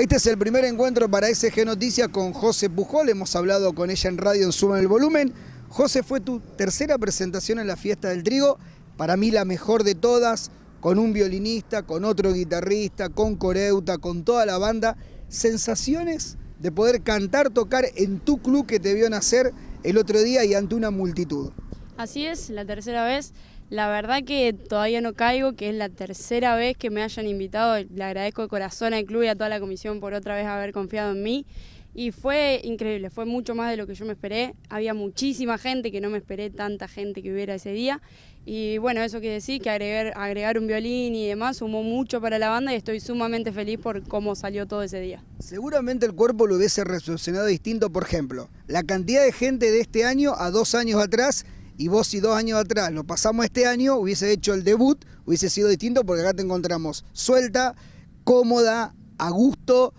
Este es el primer encuentro para SG Noticias con José Pujol. Hemos hablado con ella en radio en Suma el Volumen. José, fue tu tercera presentación en la Fiesta del Trigo. Para mí la mejor de todas, con un violinista, con otro guitarrista, con Coreuta, con toda la banda. Sensaciones de poder cantar, tocar en tu club que te vio nacer el otro día y ante una multitud. Así es, la tercera vez. La verdad que todavía no caigo, que es la tercera vez que me hayan invitado. Le agradezco de corazón al club y a toda la comisión por otra vez haber confiado en mí. Y fue increíble, fue mucho más de lo que yo me esperé. Había muchísima gente que no me esperé, tanta gente que hubiera ese día. Y bueno, eso quiere decir, que agregar, agregar un violín y demás sumó mucho para la banda y estoy sumamente feliz por cómo salió todo ese día. Seguramente el cuerpo lo hubiese resolucionado distinto, por ejemplo, la cantidad de gente de este año a dos años atrás y vos si dos años atrás lo pasamos este año, hubiese hecho el debut, hubiese sido distinto porque acá te encontramos suelta, cómoda, a gusto,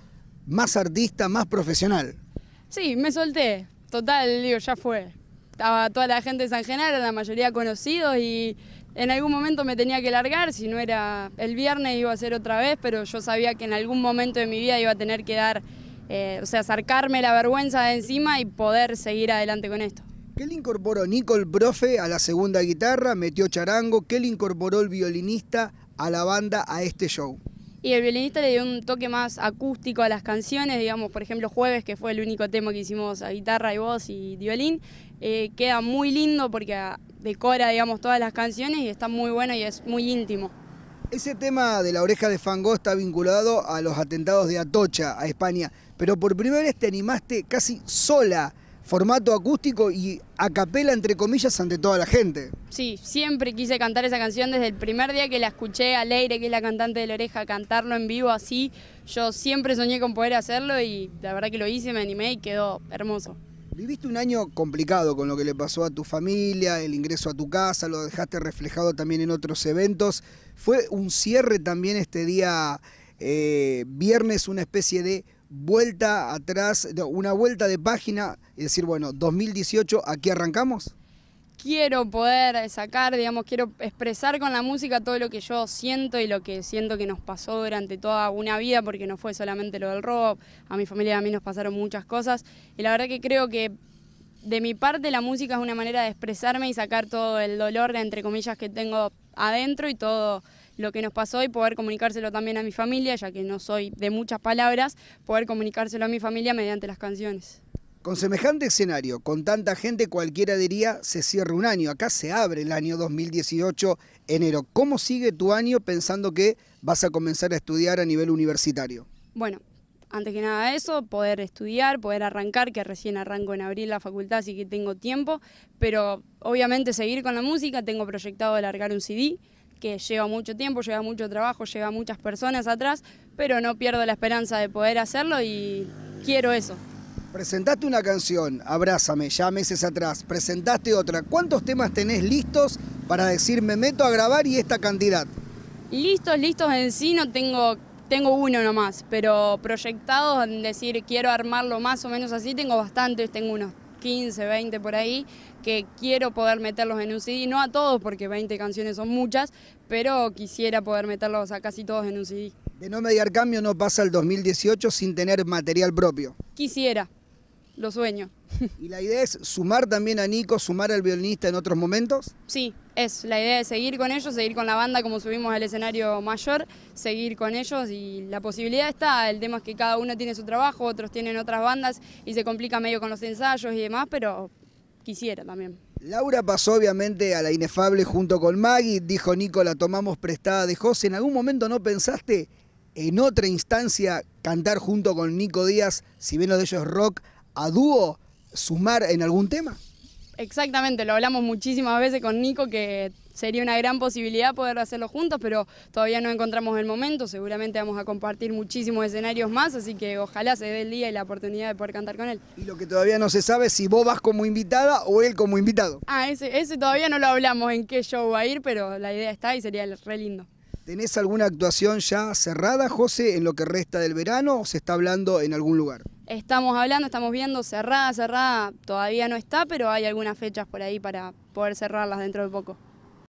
más artista, más profesional. Sí, me solté, total, digo, ya fue. Estaba toda la gente de San Genaro, la mayoría conocidos y en algún momento me tenía que largar, si no era el viernes iba a ser otra vez, pero yo sabía que en algún momento de mi vida iba a tener que dar, eh, o sea, acercarme la vergüenza de encima y poder seguir adelante con esto. ¿Qué le incorporó Nicole Profe a la segunda guitarra, metió charango, que le incorporó el violinista a la banda a este show. Y el violinista le dio un toque más acústico a las canciones, digamos, por ejemplo, Jueves, que fue el único tema que hicimos a guitarra y voz y violín, eh, queda muy lindo porque ah, decora, digamos, todas las canciones y está muy bueno y es muy íntimo. Ese tema de la oreja de Fangó está vinculado a los atentados de Atocha, a España, pero por primera vez te animaste casi sola formato acústico y a entre comillas, ante toda la gente. Sí, siempre quise cantar esa canción desde el primer día que la escuché a Leire, que es la cantante de la oreja, cantarlo en vivo así. Yo siempre soñé con poder hacerlo y la verdad que lo hice, me animé y quedó hermoso. Viviste un año complicado con lo que le pasó a tu familia, el ingreso a tu casa, lo dejaste reflejado también en otros eventos. Fue un cierre también este día eh, viernes, una especie de vuelta atrás, una vuelta de página y decir, bueno, 2018, aquí arrancamos? Quiero poder sacar, digamos, quiero expresar con la música todo lo que yo siento y lo que siento que nos pasó durante toda una vida, porque no fue solamente lo del robo, a mi familia y a mí nos pasaron muchas cosas. Y la verdad que creo que de mi parte la música es una manera de expresarme y sacar todo el dolor, entre comillas, que tengo adentro y todo lo que nos pasó y poder comunicárselo también a mi familia, ya que no soy de muchas palabras, poder comunicárselo a mi familia mediante las canciones. Con semejante escenario, con tanta gente, cualquiera diría se cierra un año. Acá se abre el año 2018, enero. ¿Cómo sigue tu año pensando que vas a comenzar a estudiar a nivel universitario? Bueno, antes que nada eso, poder estudiar, poder arrancar, que recién arranco en abril la facultad, así que tengo tiempo, pero obviamente seguir con la música, tengo proyectado alargar un CD, que lleva mucho tiempo, lleva mucho trabajo, lleva muchas personas atrás, pero no pierdo la esperanza de poder hacerlo y quiero eso. Presentaste una canción, Abrázame, ya meses atrás, presentaste otra. ¿Cuántos temas tenés listos para decir me meto a grabar y esta cantidad? Listos, listos en sí no tengo, tengo uno nomás, pero proyectados en decir quiero armarlo más o menos así, tengo bastantes, tengo unos 15, 20 por ahí, que quiero poder meterlos en un CD, no a todos porque 20 canciones son muchas, pero quisiera poder meterlos a casi todos en un CD. De no mediar cambio no pasa el 2018 sin tener material propio. Quisiera, lo sueño. ¿Y la idea es sumar también a Nico, sumar al violinista en otros momentos? Sí, es la idea de seguir con ellos, seguir con la banda como subimos al escenario mayor, seguir con ellos y la posibilidad está, el tema es que cada uno tiene su trabajo, otros tienen otras bandas y se complica medio con los ensayos y demás, pero quisiera también. Laura pasó obviamente a la inefable junto con Maggie, dijo Nico, la tomamos prestada de José, ¿en algún momento no pensaste en otra instancia cantar junto con Nico Díaz, si bien lo de ellos rock, a dúo, sumar en algún tema? Exactamente, lo hablamos muchísimas veces con Nico que sería una gran posibilidad poder hacerlo juntos, pero todavía no encontramos el momento, seguramente vamos a compartir muchísimos escenarios más, así que ojalá se dé el día y la oportunidad de poder cantar con él. Y lo que todavía no se sabe es si vos vas como invitada o él como invitado. Ah, ese, todavía no lo hablamos en qué show va a ir, pero la idea está y sería re lindo. ¿Tenés alguna actuación ya cerrada, José, en lo que resta del verano o se está hablando en algún lugar? estamos hablando, estamos viendo, cerrada, cerrada, todavía no está, pero hay algunas fechas por ahí para poder cerrarlas dentro de poco.